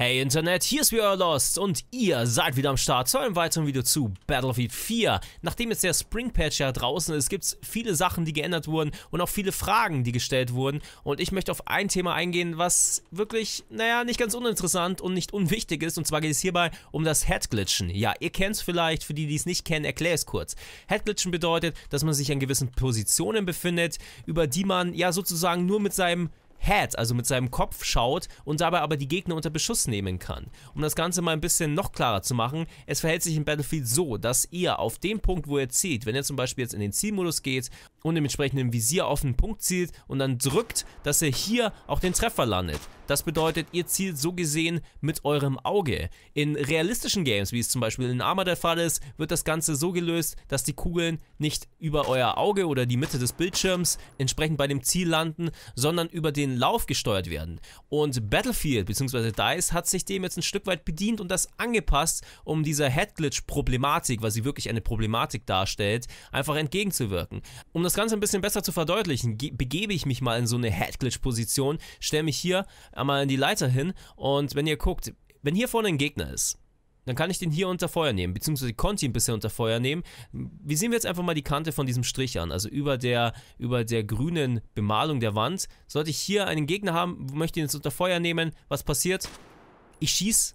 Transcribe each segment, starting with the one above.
Hey Internet, hier ist wieder Lost und ihr seid wieder am Start zu einem weiteren Video zu Battlefield 4. Nachdem jetzt der Spring Patch ja draußen ist, gibt es viele Sachen, die geändert wurden und auch viele Fragen, die gestellt wurden. Und ich möchte auf ein Thema eingehen, was wirklich, naja, nicht ganz uninteressant und nicht unwichtig ist. Und zwar geht es hierbei um das Headglitchen. Ja, ihr kennt es vielleicht, für die, die es nicht kennen, erkläre es kurz. Headglitchen bedeutet, dass man sich an gewissen Positionen befindet, über die man ja sozusagen nur mit seinem Head, also mit seinem Kopf schaut und dabei aber die Gegner unter Beschuss nehmen kann. Um das Ganze mal ein bisschen noch klarer zu machen, es verhält sich in Battlefield so, dass ihr auf dem Punkt, wo ihr zieht, wenn ihr zum Beispiel jetzt in den Zielmodus geht und im entsprechenden Visier auf einen Punkt zielt und dann drückt, dass ihr hier auch den Treffer landet. Das bedeutet, ihr zielt so gesehen mit eurem Auge. In realistischen Games, wie es zum Beispiel in Arma der Fall ist, wird das Ganze so gelöst, dass die Kugeln nicht über euer Auge oder die Mitte des Bildschirms entsprechend bei dem Ziel landen, sondern über den Lauf gesteuert werden. Und Battlefield bzw. DICE hat sich dem jetzt ein Stück weit bedient und das angepasst, um dieser Headglitch-Problematik, weil sie wirklich eine Problematik darstellt, einfach entgegenzuwirken. Um das Ganze ein bisschen besser zu verdeutlichen, begebe ich mich mal in so eine Headglitch-Position, stelle mich hier einmal in die Leiter hin und wenn ihr guckt, wenn hier vorne ein Gegner ist, dann kann ich den hier unter Feuer nehmen, beziehungsweise konnte ihn bisher unter Feuer nehmen. Wir sehen jetzt einfach mal die Kante von diesem Strich an, also über der, über der grünen Bemalung der Wand. Sollte ich hier einen Gegner haben, möchte ihn jetzt unter Feuer nehmen, was passiert? Ich schieße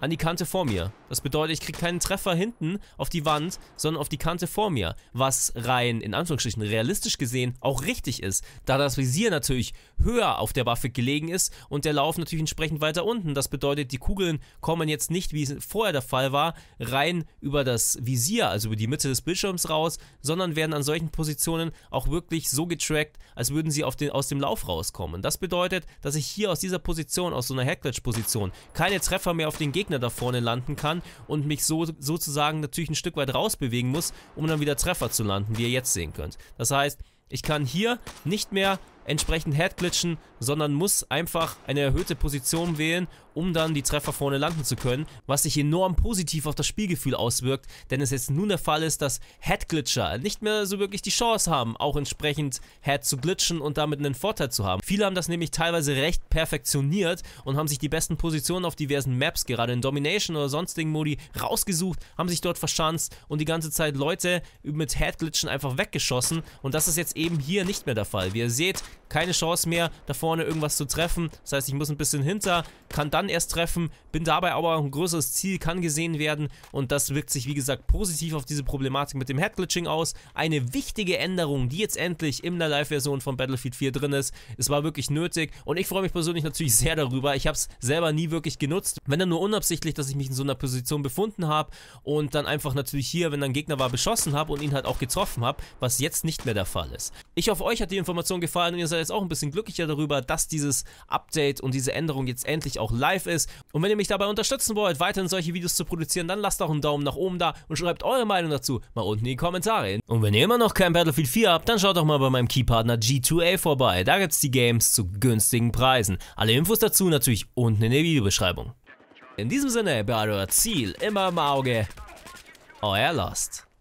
an die Kante vor mir. Das bedeutet, ich kriege keinen Treffer hinten auf die Wand, sondern auf die Kante vor mir. Was rein, in Anführungsstrichen, realistisch gesehen auch richtig ist, da das Visier natürlich höher auf der Waffe gelegen ist und der Lauf natürlich entsprechend weiter unten. Das bedeutet, die Kugeln kommen jetzt nicht, wie es vorher der Fall war, rein über das Visier, also über die Mitte des Bildschirms raus, sondern werden an solchen Positionen auch wirklich so getrackt, als würden sie den, aus dem Lauf rauskommen. Das bedeutet, dass ich hier aus dieser Position, aus so einer Hackledge-Position, keine Treffer mehr auf den Gegner da vorne landen kann kann und mich so, sozusagen natürlich ein Stück weit rausbewegen muss, um dann wieder Treffer zu landen, wie ihr jetzt sehen könnt. Das heißt, ich kann hier nicht mehr entsprechend headglitchen, sondern muss einfach eine erhöhte Position wählen, um dann die Treffer vorne landen zu können, was sich enorm positiv auf das Spielgefühl auswirkt, denn es jetzt nun der Fall ist, dass Headglitcher nicht mehr so wirklich die Chance haben, auch entsprechend Head zu glitchen und damit einen Vorteil zu haben. Viele haben das nämlich teilweise recht perfektioniert und haben sich die besten Positionen auf diversen Maps, gerade in Domination oder sonstigen Modi, rausgesucht, haben sich dort verschanzt und die ganze Zeit Leute mit Headglitchen einfach weggeschossen und das ist jetzt eben hier nicht mehr der Fall. Wie ihr seht, keine Chance mehr, da vorne irgendwas zu treffen. Das heißt, ich muss ein bisschen hinter, kann dann erst treffen, bin dabei aber ein größeres Ziel, kann gesehen werden und das wirkt sich, wie gesagt, positiv auf diese Problematik mit dem Headglitching aus. Eine wichtige Änderung, die jetzt endlich in der Live-Version von Battlefield 4 drin ist. Es war wirklich nötig und ich freue mich persönlich natürlich sehr darüber. Ich habe es selber nie wirklich genutzt, wenn dann nur unabsichtlich, dass ich mich in so einer Position befunden habe und dann einfach natürlich hier, wenn dann Gegner war, beschossen habe und ihn halt auch getroffen habe, was jetzt nicht mehr der Fall ist. Ich hoffe, euch hat die Information gefallen und ihr ihr seid jetzt auch ein bisschen glücklicher darüber, dass dieses Update und diese Änderung jetzt endlich auch live ist. Und wenn ihr mich dabei unterstützen wollt, weiterhin solche Videos zu produzieren, dann lasst doch einen Daumen nach oben da und schreibt eure Meinung dazu mal unten in die Kommentare. Und wenn ihr immer noch kein Battlefield 4 habt, dann schaut doch mal bei meinem Keypartner G2A vorbei. Da gibt es die Games zu günstigen Preisen. Alle Infos dazu natürlich unten in der Videobeschreibung. In diesem Sinne, bleibt euer Ziel immer im Auge. Euer Lost.